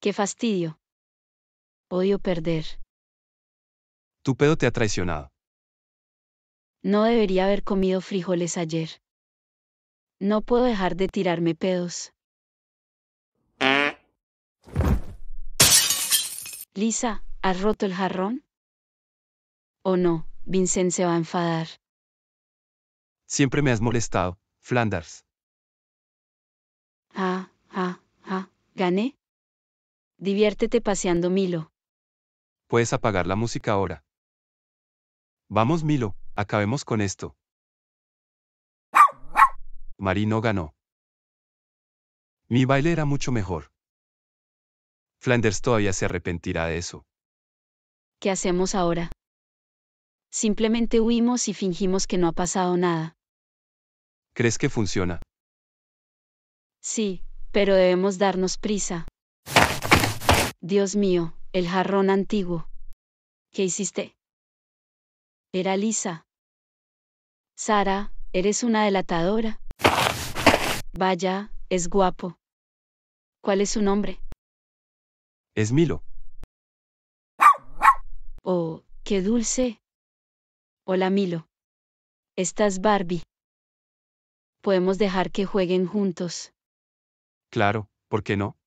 Qué fastidio. Odio perder. Tu pedo te ha traicionado. No debería haber comido frijoles ayer. No puedo dejar de tirarme pedos. Lisa, ¿has roto el jarrón? ¿O no? Vincent se va a enfadar. Siempre me has molestado, Flanders. Ah, ah, ah, gané. Diviértete paseando, Milo. Puedes apagar la música ahora. Vamos, Milo, acabemos con esto. Marino ganó. Mi baile era mucho mejor. Flanders todavía se arrepentirá de eso. ¿Qué hacemos ahora? Simplemente huimos y fingimos que no ha pasado nada. ¿Crees que funciona? Sí, pero debemos darnos prisa. Dios mío, el jarrón antiguo. ¿Qué hiciste? Era lisa. Sara, eres una delatadora. Vaya, es guapo. ¿Cuál es su nombre? Es Milo. Oh, qué dulce. Hola Milo. Estás Barbie. Podemos dejar que jueguen juntos. Claro, ¿por qué no?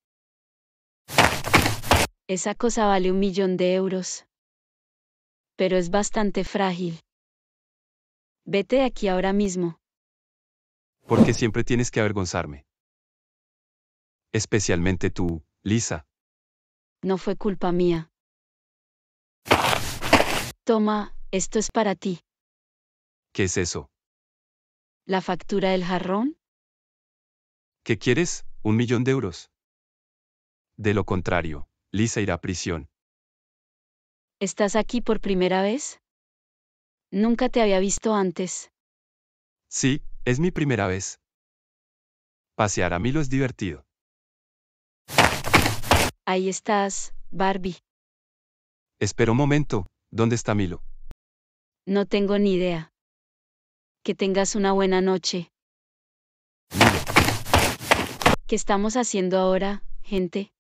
Esa cosa vale un millón de euros. Pero es bastante frágil. Vete aquí ahora mismo. Porque siempre tienes que avergonzarme. Especialmente tú, Lisa. No fue culpa mía. Toma, esto es para ti. ¿Qué es eso? ¿La factura del jarrón? ¿Qué quieres? Un millón de euros. De lo contrario, Lisa irá a prisión. ¿Estás aquí por primera vez? Nunca te había visto antes. Sí, es mi primera vez. Pasear a Milo es divertido. Ahí estás, Barbie. Espera un momento, ¿dónde está Milo? No tengo ni idea. Que tengas una buena noche. ¿Qué estamos haciendo ahora, gente?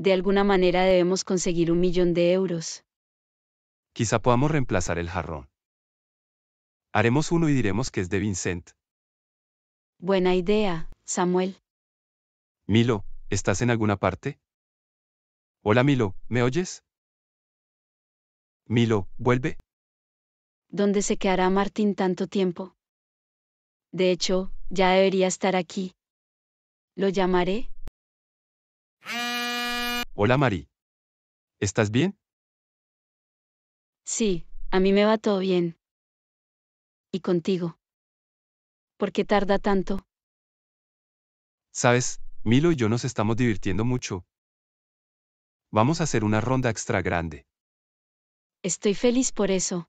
De alguna manera debemos conseguir un millón de euros. Quizá podamos reemplazar el jarrón. Haremos uno y diremos que es de Vincent. Buena idea, Samuel. Milo, ¿estás en alguna parte? Hola Milo, ¿me oyes? Milo, vuelve. ¿Dónde se quedará Martín tanto tiempo? De hecho, ya debería estar aquí. ¿Lo llamaré? Hola Mari. ¿Estás bien? Sí, a mí me va todo bien. ¿Y contigo? ¿Por qué tarda tanto? Sabes, Milo y yo nos estamos divirtiendo mucho. Vamos a hacer una ronda extra grande. Estoy feliz por eso.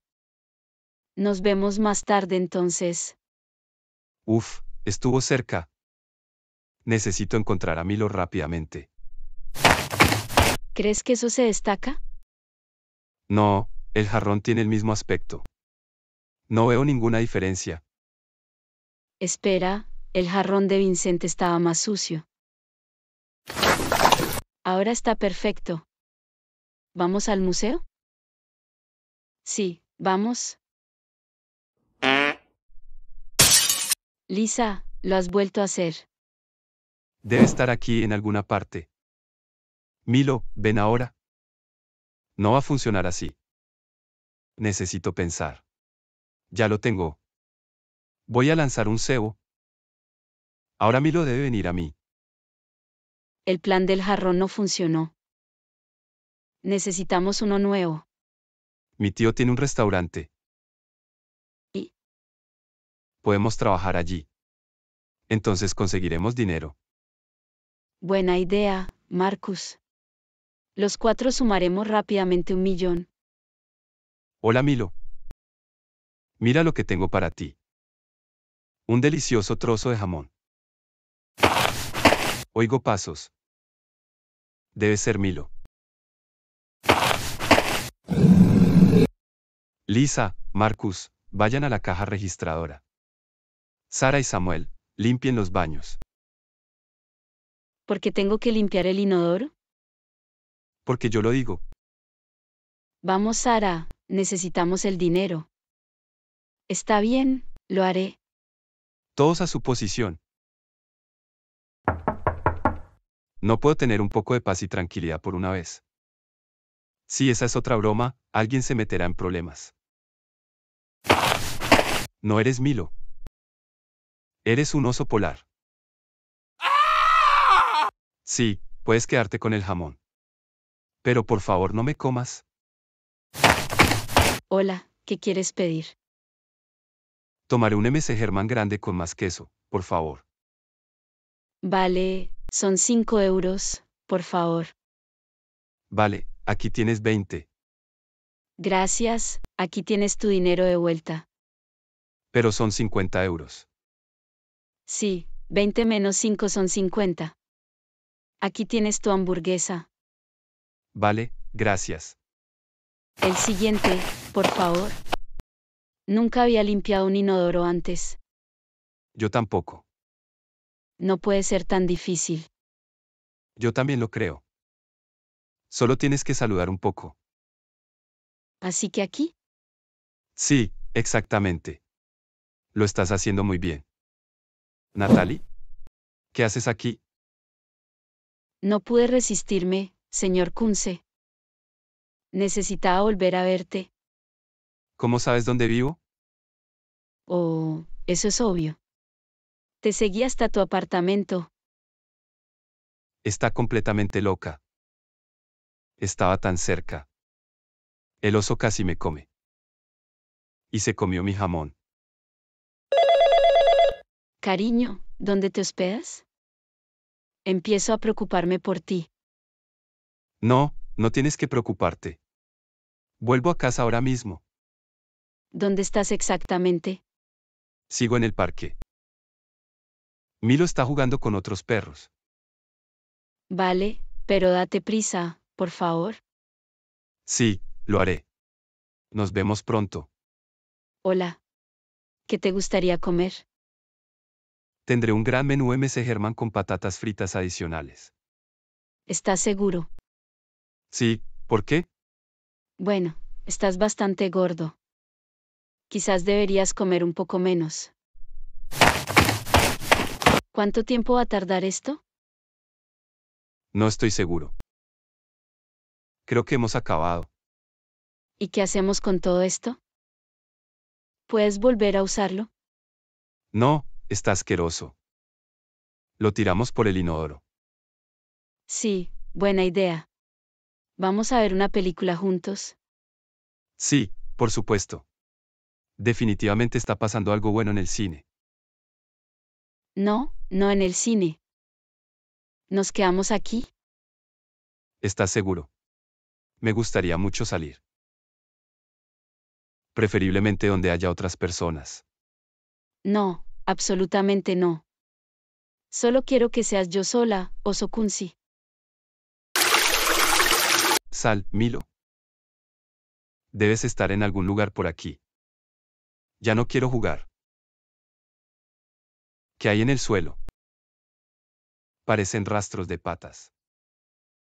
Nos vemos más tarde entonces. Uf, estuvo cerca. Necesito encontrar a Milo rápidamente. ¿Crees que eso se destaca? No, el jarrón tiene el mismo aspecto. No veo ninguna diferencia. Espera, el jarrón de Vicente estaba más sucio. Ahora está perfecto. ¿Vamos al museo? Sí, vamos. Lisa, lo has vuelto a hacer. Debe estar aquí en alguna parte. Milo, ven ahora. No va a funcionar así. Necesito pensar. Ya lo tengo. Voy a lanzar un cebo. Ahora Milo debe venir a mí. El plan del jarrón no funcionó. Necesitamos uno nuevo. Mi tío tiene un restaurante. ¿Y? Podemos trabajar allí. Entonces conseguiremos dinero. Buena idea, Marcus. Los cuatro sumaremos rápidamente un millón. Hola Milo. Mira lo que tengo para ti. Un delicioso trozo de jamón. Oigo pasos. Debe ser Milo. Lisa, Marcus, vayan a la caja registradora. Sara y Samuel, limpien los baños. ¿Por qué tengo que limpiar el inodoro? Porque yo lo digo. Vamos, Sara, necesitamos el dinero. Está bien, lo haré. Todos a su posición. No puedo tener un poco de paz y tranquilidad por una vez. Si esa es otra broma, alguien se meterá en problemas. No eres Milo. Eres un oso polar. Sí, puedes quedarte con el jamón. Pero por favor no me comas. Hola, ¿qué quieres pedir? Tomaré un MC Germán grande con más queso, por favor. Vale, son 5 euros, por favor. Vale, aquí tienes 20. Gracias, aquí tienes tu dinero de vuelta. Pero son 50 euros. Sí, 20 menos 5 son 50. Aquí tienes tu hamburguesa, Vale, gracias. El siguiente, por favor. Nunca había limpiado un inodoro antes. Yo tampoco. No puede ser tan difícil. Yo también lo creo. Solo tienes que saludar un poco. ¿Así que aquí? Sí, exactamente. Lo estás haciendo muy bien. Natalie, ¿qué haces aquí? No pude resistirme, Señor Kunze. Necesitaba volver a verte. ¿Cómo sabes dónde vivo? Oh, eso es obvio. Te seguí hasta tu apartamento. Está completamente loca. Estaba tan cerca. El oso casi me come. Y se comió mi jamón. Cariño, ¿dónde te hospedas? Empiezo a preocuparme por ti. No, no tienes que preocuparte. Vuelvo a casa ahora mismo. ¿Dónde estás exactamente? Sigo en el parque. Milo está jugando con otros perros. Vale, pero date prisa, por favor. Sí, lo haré. Nos vemos pronto. Hola. ¿Qué te gustaría comer? Tendré un gran menú MC Germán con patatas fritas adicionales. ¿Estás seguro? Sí, ¿por qué? Bueno, estás bastante gordo. Quizás deberías comer un poco menos. ¿Cuánto tiempo va a tardar esto? No estoy seguro. Creo que hemos acabado. ¿Y qué hacemos con todo esto? ¿Puedes volver a usarlo? No, está asqueroso. Lo tiramos por el inodoro. Sí, buena idea. ¿Vamos a ver una película juntos? Sí, por supuesto. Definitivamente está pasando algo bueno en el cine. No, no en el cine. ¿Nos quedamos aquí? ¿Estás seguro? Me gustaría mucho salir. Preferiblemente donde haya otras personas. No, absolutamente no. Solo quiero que seas yo sola, Osokunsi. Sal, Milo. Debes estar en algún lugar por aquí. Ya no quiero jugar. ¿Qué hay en el suelo? Parecen rastros de patas.